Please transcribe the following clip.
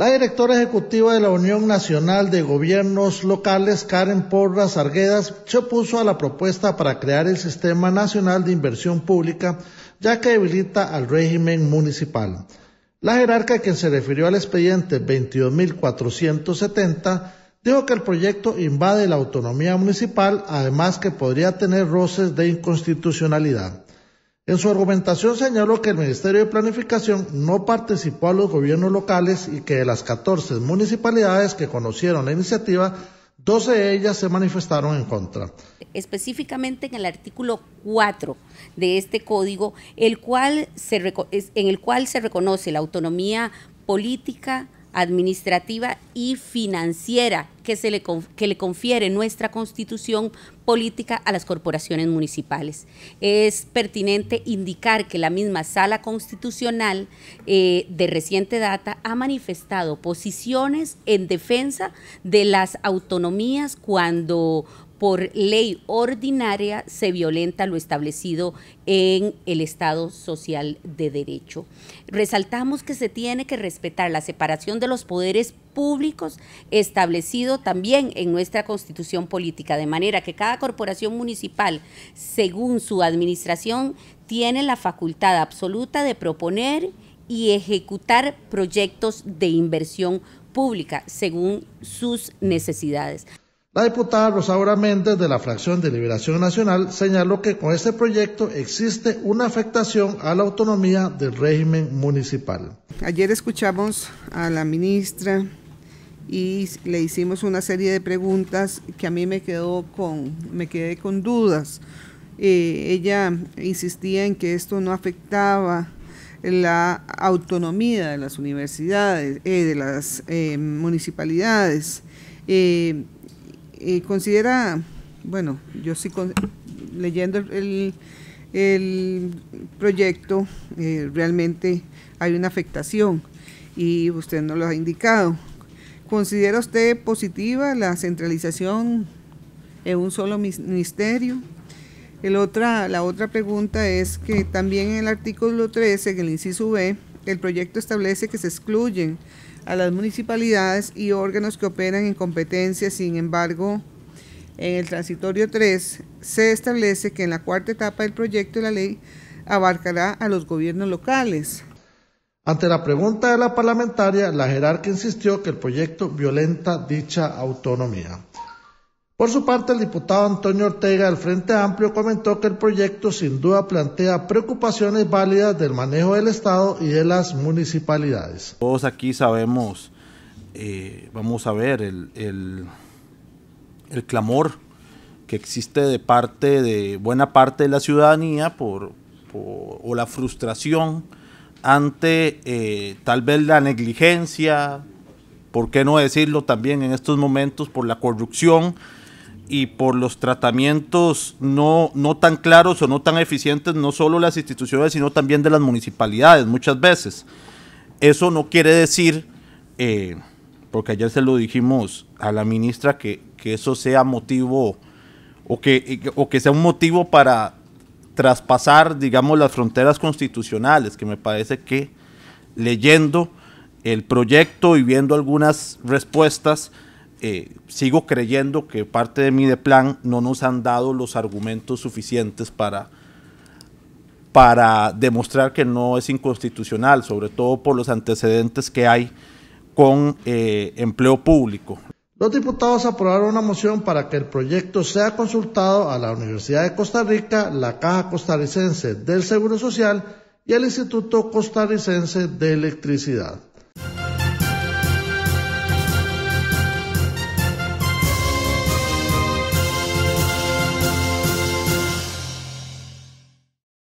La directora ejecutiva de la Unión Nacional de Gobiernos Locales, Karen Porras Arguedas, se opuso a la propuesta para crear el Sistema Nacional de Inversión Pública, ya que debilita al régimen municipal. La jerarca quien se refirió al expediente 22.470 dijo que el proyecto invade la autonomía municipal, además que podría tener roces de inconstitucionalidad. En su argumentación señaló que el Ministerio de Planificación no participó a los gobiernos locales y que de las 14 municipalidades que conocieron la iniciativa, 12 de ellas se manifestaron en contra. Específicamente en el artículo 4 de este código, en el cual se reconoce la autonomía política, administrativa y financiera que, se le, le confiere nuestra constitución política a las corporaciones municipales. Es pertinente indicar que la misma sala constitucional eh, de reciente data ha manifestado posiciones en defensa de las autonomías cuando por ley ordinaria se violenta lo establecido en el Estado Social de Derecho. Resaltamos que se tiene que respetar la separación de los poderes públicos establecido también en nuestra constitución política, de manera que cada corporación municipal, según su administración, tiene la facultad absoluta de proponer y ejecutar proyectos de inversión pública según sus necesidades. La diputada Rosaura Méndez de la Fracción de Liberación Nacional señaló que con este proyecto existe una afectación a la autonomía del régimen municipal. Ayer escuchamos a la ministra y le hicimos una serie de preguntas que a mí me quedó con me quedé con dudas. Eh, ella insistía en que esto no afectaba la autonomía de las universidades, y eh, de las eh, municipalidades considera, bueno, yo sí leyendo el, proyecto, eh, realmente hay una afectación y usted no lo ha indicado. ¿Considera usted positiva la centralización en un solo ministerio? otra, la otra pregunta es que también en el artículo 13, en el inciso B, el proyecto establece que se excluyen a las municipalidades y órganos que operan en competencia, sin embargo, en el transitorio 3 se establece que en la cuarta etapa del proyecto la ley abarcará a los gobiernos locales. Ante la pregunta de la parlamentaria, la jerarquía insistió que el proyecto violenta dicha autonomía. Por su parte, el diputado Antonio Ortega del Frente Amplio comentó que el proyecto sin duda plantea preocupaciones válidas del manejo del Estado y de las municipalidades. Todos aquí sabemos, eh, vamos a ver, el, clamor que existe de parte de buena parte de la ciudadanía o la frustración ante eh, tal vez la negligencia, por qué no decirlo también en estos momentos, por la corrupción y por los tratamientos no, no tan claros o no tan eficientes, no solo las instituciones, sino también de las municipalidades muchas veces. Eso no quiere decir, eh, porque ayer se lo dijimos a la ministra, que, eso sea motivo o que, o que sea un motivo para traspasar, digamos, las fronteras constitucionales, que me parece que leyendo el proyecto y viendo algunas respuestas, eh, sigo creyendo que parte de mi de plan no nos han dado los argumentos suficientes para, demostrar que no es inconstitucional, sobre todo por los antecedentes que hay con eh, empleo público. Los diputados aprobaron una moción para que el proyecto sea consultado a la Universidad de Costa Rica, la Caja Costarricense del Seguro Social y el Instituto Costarricense de Electricidad.